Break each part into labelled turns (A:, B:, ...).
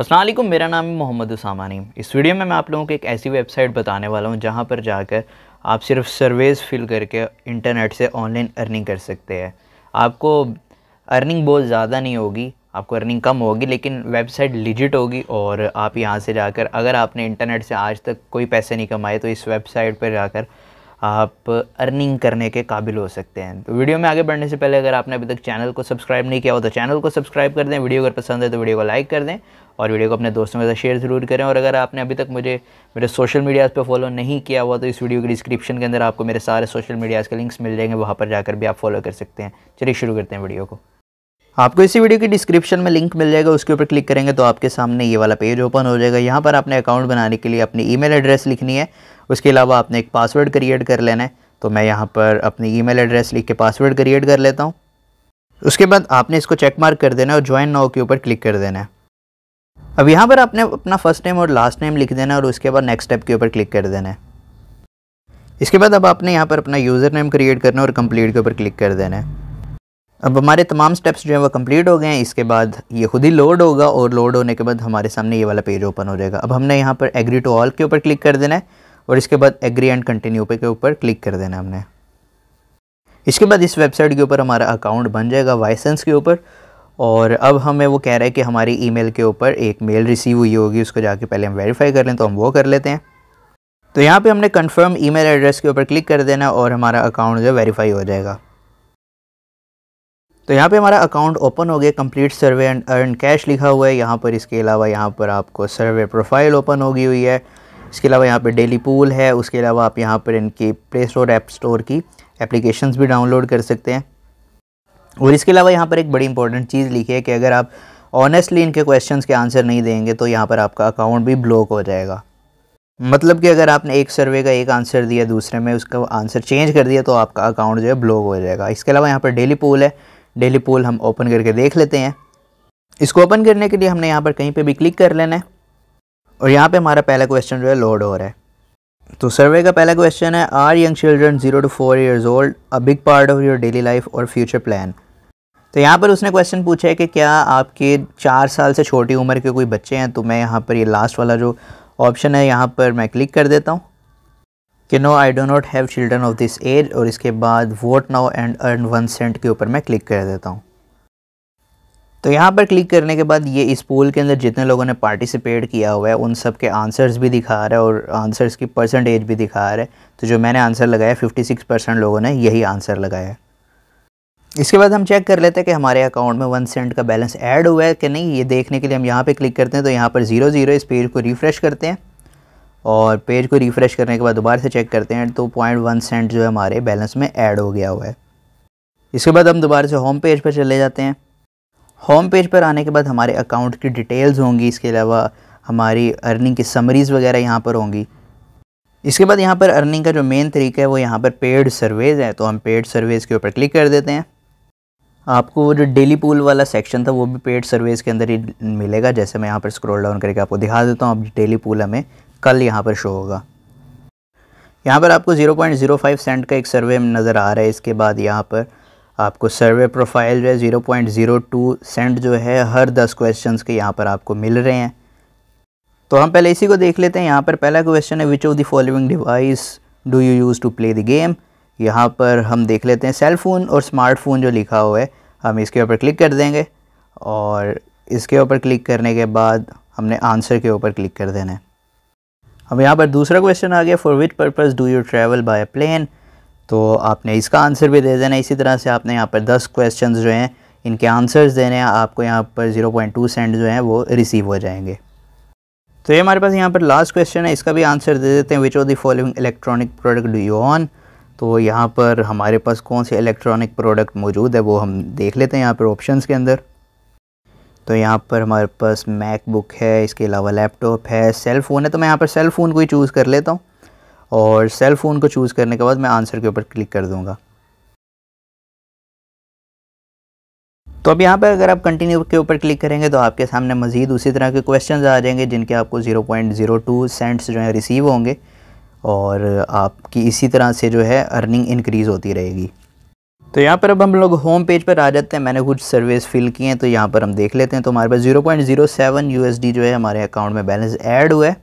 A: असलम मेरा नाम है मोहम्मद उसामानी इस वीडियो में मैं आप लोगों को एक ऐसी वेबसाइट बताने वाला हूँ जहाँ पर जाकर आप सिर्फ सर्वेस फिल करके इंटरनेट से ऑनलाइन अर्निंग कर सकते हैं आपको अर्निंग बहुत ज़्यादा नहीं होगी आपको अर्निंग कम होगी लेकिन वेबसाइट लिजिट होगी और आप यहाँ से जाकर अगर आपने इंटरनेट से आज तक कोई पैसे नहीं कमाए तो इस वेबसाइट पर जाकर आप अर्निंग करने के काबिल हो सकते हैं तो वीडियो में आगे बढ़ने से पहले अगर आपने अभी तक चैनल को सब्सक्राइब नहीं किया हो तो चैनल को सब्सक्राइब कर दें वीडियो अगर पसंद है तो वीडियो को लाइक कर दें और वीडियो को अपने दोस्तों के साथ शेयर ज़रूर करें और अगर आपने अभी तक मुझे मेरे सोशल मीडियाज़ पर फॉलो नहीं किया हुआ तो इस वीडियो के डिस्क्रिप्शन के अंदर आपको मेरे सारे सोशल मीडियाज़ के लिंक्स मिल जाएंगे वहाँ पर जाकर भी आप फॉलो कर सकते हैं चलिए शुरू करते हैं वीडियो को आपको इसी वीडियो की डिस्क्रिप्शन में लिंक मिल जाएगा उसके ऊपर क्लिक करेंगे तो आपके सामने ये वाला पेज ओपन हो जाएगा यहाँ पर आपने अकाउंट बनाने के लिए अपनी ईमेल एड्रेस लिखनी है उसके अलावा आपने एक पासवर्ड क्रिएट कर लेना है तो मैं यहाँ पर अपनी ईमेल एड्रेस लिख के पासवर्ड क्रिएट कर लेता हूँ उसके बाद आपने इसको चेक मार्क कर देना है और ज्वाइन नाव के ऊपर क्लिक कर देना है अब यहाँ पर आपने अपना फर्स्ट नेम और लास्ट नेम लिख देना है और उसके बाद नेक्स्ट स्टेप के ऊपर क्लिक कर देना है इसके बाद अब आपने यहाँ पर अपना यूज़र नेम क्रिएट करना है और कंप्लीट के ऊपर क्लिक कर देना है अब हमारे तमाम स्टेप्स जो हैं वो कंप्लीट हो गए हैं इसके बाद ये खुद ही लोड होगा और लोड होने के बाद हमारे सामने ये वाला पेज ओपन हो जाएगा अब हमने यहाँ पर एग्री टू ऑल के ऊपर क्लिक कर देना है और इसके बाद एग्री एंड कंटिन्यू पे के ऊपर क्लिक कर देना हमने इसके बाद इस वेबसाइट के ऊपर हमारा अकाउंट बन जाएगा वाइसेंस के ऊपर और अब हमें वो कह रहा है कि हमारी ईमेल के ऊपर एक मेल रिसीव हुई होगी उसको जाके पहले हम वेरीफाई कर लें तो हम वो कर लेते हैं तो यहाँ पे हमने कंफर्म ईमेल एड्रेस के ऊपर क्लिक कर देना और हमारा अकाउंट जो है वेरीफाई हो जाएगा तो यहाँ पे हमारा अकाउंट ओपन हो गया complete survey and earn cash लिखा हुआ है यहाँ पर इसके अलावा यहाँ पर आपको सर्वे प्रोफाइल ओपन होगी हुई है इसके अलावा यहाँ पर डेली पूल है उसके अलावा आप यहाँ पर इनकी प्ले स्टोर ऐप स्टोर की एप्लीकेशन भी डाउनलोड कर सकते हैं और इसके अलावा यहाँ पर एक बड़ी इंपॉर्टेंट चीज़ लिखी है कि अगर आप ऑनेस्टली इनके क्वेश्चंस के आंसर नहीं देंगे तो यहाँ पर आपका अकाउंट भी ब्लॉक हो जाएगा मतलब कि अगर आपने एक सर्वे का एक आंसर दिया दूसरे में उसका आंसर चेंज कर दिया तो आपका अकाउंट जो है ब्लॉक हो जाएगा इसके अलावा यहाँ पर डेली पूल है डेली पोल हम ओपन करके देख लेते हैं इसको ओपन करने के लिए हमने यहाँ पर कहीं पे भी क्लिक कर लेना है और यहाँ पे हमारा पहला क्वेश्चन जो है लोड हो रहा है तो सर्वे का पहला क्वेश्चन है are young children zero to four years old a big part of your daily life और फ्यूचर प्लान तो यहाँ पर उसने क्वेश्चन पूछा है कि क्या आपके चार साल से छोटी उम्र के कोई बच्चे हैं तो मैं यहाँ पर ये लास्ट वाला जो ऑप्शन है यहाँ पर मैं क्लिक कर देता हूँ कि no I do not have children of this age और इसके बाद vote now and earn one cent के ऊपर मैं क्लिक कर देता हूँ तो यहाँ पर क्लिक करने के बाद ये इस पोल के अंदर जितने लोगों ने पार्टिसिपेट किया हुआ है उन सब के आंसर्स भी दिखा रहा है और आंसर्स की परसेंटेज भी दिखा रहा है तो जो मैंने आंसर लगाया 56 परसेंट लोगों ने यही आंसर लगाया है इसके बाद हम चेक कर लेते हैं कि हमारे अकाउंट में वन सेंट का बैलेंस ऐड हुआ है कि नहीं ये देखने के लिए हम यहाँ पर क्लिक करते हैं तो यहाँ पर जीरो जीरो इस पेज को रिफ़्रेश करते हैं और पेज को रिफ़्रेश करने के बाद दोबारा से चेक करते हैं तो पॉइंट वन सेंट जो है हमारे बैलेंस में ऐड हो गया हुआ है इसके बाद हम दोबारा से होम पेज पर चले जाते हैं होम पेज पर आने के बाद हमारे अकाउंट की डिटेल्स होंगी इसके अलावा हमारी अर्निंग की समरीज़ वगैरह यहाँ पर होंगी इसके बाद यहाँ पर अर्निंग का जो मेन तरीका है वो यहाँ पर पेड सर्वेज़ है तो हम पेड सर्वेज़ के ऊपर क्लिक कर देते हैं आपको वो जो डेली पूल वाला सेक्शन था वो भी पेड सर्वेज़ के अंदर ही मिलेगा जैसे मैं यहाँ पर स्क्रॉल डाउन करके आपको दिखा देता हूँ अब डेली पूल हमें कल यहाँ पर शो होगा यहाँ पर आपको 0.05 सेंट का एक सर्वे नज़र आ रहा है इसके बाद यहाँ पर आपको सर्वे प्रोफाइल जो है zero point zero two cent जो है हर दस क्वेश्चंस के यहाँ पर आपको मिल रहे हैं तो हम पहले इसी को देख लेते हैं यहाँ पर पहला क्वेश्चन है which of the following device do you use to play the game यहाँ पर हम देख लेते हैं सेल फ़ोन और स्मार्टफोन जो लिखा हुआ है हम इसके ऊपर क्लिक कर देंगे और इसके ऊपर क्लिक करने के बाद हमने आंसर के ऊपर क्लिक कर देना है अब यहाँ पर दूसरा क्वेश्चन आ गया for which purpose do you travel by plane तो आपने इसका आंसर भी दे देना इसी तरह से आपने यहाँ पर दस क्वेश्चन जो हैं इनके आंसर्स देने हैं आपको यहाँ पर ज़ीरो पॉइंट टू सेंट जो हैं वो रिसीव हो जाएंगे तो ये हमारे पास यहाँ पर लास्ट क्वेश्चन है इसका भी आंसर दे देते हैं which of the following electronic product do you own तो यहाँ पर हमारे पास कौन से इलेक्ट्रॉनिक प्रोडक्ट मौजूद है वो हम देख लेते हैं यहाँ पर ऑप्शंस के अंदर तो यहाँ पर हमारे पास मैकबुक है इसके अलावा लैपटॉप है सेल फ़ोन है तो मैं यहाँ पर सेल फ़ोन को ही चूज़ कर लेता हूँ और सेल फ़ोन को चूज़ करने के बाद मैं आंसर के ऊपर क्लिक कर दूँगा तो अब यहाँ पर अगर आप कंटिन्यू के ऊपर क्लिक करेंगे तो आपके सामने मज़ीद उसी तरह के क्वेश्चन आ जाएंगे जिनके आपको टू सेंट्स जो हैं रिसीव होंगे और आपकी इसी तरह से जो है अर्निंग इनक्रीज़ होती रहेगी तो यहाँ पर अब हम लोग होम पेज पर आ जाते हैं मैंने कुछ सर्विस फिल किए हैं तो यहाँ पर हम देख लेते हैं तो हमारे पास जीरो पॉइंट जीरो सेवन यू जो है हमारे अकाउंट में बैलेंस ऐड हुआ है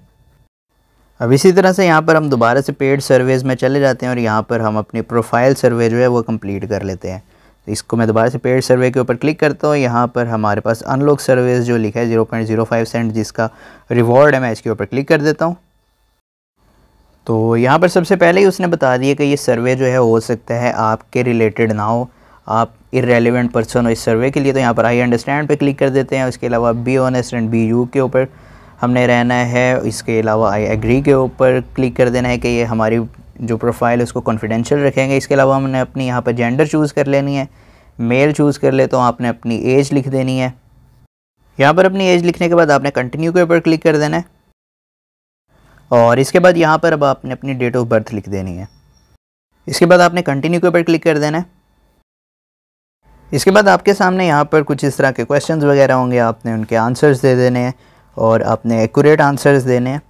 A: अब इसी तरह से यहाँ पर हम दोबारा से पेड सर्वेज में चले जाते हैं और यहाँ पर हम अपनी प्रोफाइल सर्वे जो है वो कम्प्लीट कर लेते हैं तो इसको मैं दोबारा से पेड सर्वे के ऊपर क्लिक करता हूँ यहाँ पर हमारे पास अनलॉक सर्वेज जो लिखा है zero point zero five cent जिसका रिवॉर्ड है मैं इसके ऊपर क्लिक कर देता हूँ तो यहाँ पर सबसे पहले ही उसने बता दिया कि ये सर्वे जो है हो सकता है आपके रिलेटेड ना हो आप इरेलीवेंट पर्सन हो इस सर्वे के लिए तो यहाँ पर आई अंडरस्टैंड पे क्लिक कर देते हैं उसके अलावा be honest and be you के ऊपर हमने रहना है इसके अलावा आई एग्री के ऊपर क्लिक कर देना है कि ये हमारी जो प्रोफाइल है उसको कॉन्फिडेंशियल रखेंगे इसके अलावा हमने अपनी यहाँ पर जेंडर चूज़ कर लेनी है मेल चूज़ कर ले तो आपने अपनी एज लिख देनी है यहाँ पर अपनी एज लिखने के बाद आपने कंटिन्यू के ऊपर क्लिक कर देना है और इसके बाद यहाँ पर अब आपने अपनी डेट ऑफ बर्थ लिख देनी है इसके बाद आपने कंटिन्यू के ऊपर क्लिक कर देना है इसके बाद आपके सामने यहाँ पर कुछ इस तरह के क्वेश्चन वगैरह होंगे आपने उनके आंसर्स दे देने हैं और आपने एक्यूरेट आंसर्स देने हैं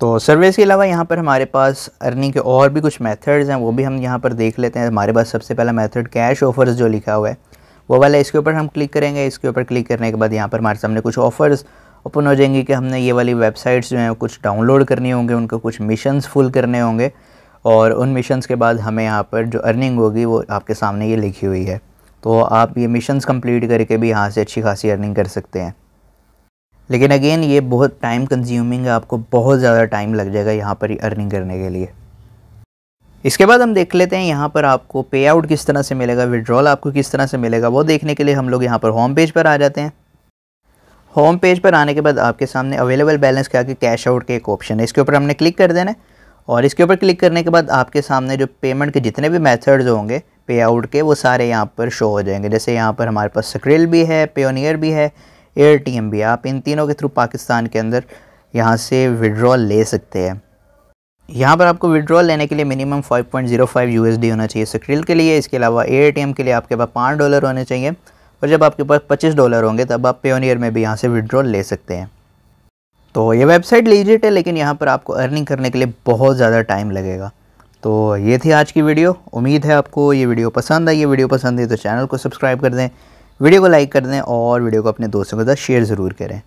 A: तो सर्विस के अलावा यहाँ पर हमारे पास अर्निंग के और भी कुछ मेथड्स हैं वो भी हम यहाँ पर देख लेते हैं हमारे पास सबसे पहला मेथड कैश ऑफर्स जो लिखा हुआ है वो वाला इसके ऊपर हम क्लिक करेंगे इसके ऊपर क्लिक करने के बाद यहाँ पर हमारे सामने कुछ ऑफर्स ओपन हो जाएंगी कि हमने ये वाली वेबसाइट्स जो हैं कुछ डाउनलोड करनी होंगे उनको कुछ मिशंस फुल करने होंगे और उन मिशंस के बाद हमें यहाँ पर जो अर्निंग होगी वो आपके सामने ये लिखी हुई है तो आप ये मिशंस कंप्लीट करके भी यहाँ से अच्छी खासी अर्निंग कर सकते हैं लेकिन अगेन ये बहुत टाइम कंज्यूमिंग है आपको बहुत ज़्यादा टाइम लग जाएगा यहाँ पर अर्निंग करने के लिए इसके बाद हम देख लेते हैं यहाँ पर आपको पे आउट किस तरह से मिलेगा विड्रॉल आपको किस तरह से मिलेगा वो देखने के लिए हम लोग यहाँ पर होम पेज पर आ जाते हैं होम पेज पर आने के बाद आपके सामने अवेलेबल बैलेंस के आगे कैश आउट के एक ऑप्शन है इसके ऊपर हमने क्लिक कर देना है और इसके ऊपर क्लिक करने के बाद आपके सामने जो पेमेंट के जितने भी मेथड्स होंगे पे आउट के वो सारे यहाँ पर शो हो जाएंगे जैसे यहाँ पर हमारे पास स्क्रिल भी है पेनियर भी है एयर टी एम भी है आप इन तीनों के थ्रू पाकिस्तान के अंदर यहाँ से विड्रॉल ले सकते हैं यहाँ पर आपको विड्रॉल लेने के लिए मिनिमम 5.05 यूएसडी होना चाहिए सक्रिल के लिए इसके अलावा एयर टी एम के लिए आपके पास पाँच डॉलर होने चाहिए और जब आपके पास पच्चीस डॉलर होंगे तब आप पेनियर में भी यहाँ से विड्रॉल ले सकते हैं तो ये वेबसाइट लीजिट है लेकिन यहाँ पर आपको अर्निंग करने के लिए बहुत ज़्यादा टाइम लगेगा तो ये थी आज की वीडियो उम्मीद है आपको ये वीडियो पसंद आई ये वीडियो पसंद आई तो चैनल को सब्सक्राइब कर दें वीडियो को लाइक कर दें और वीडियो को अपने दोस्तों के साथ शेयर ज़रूर करें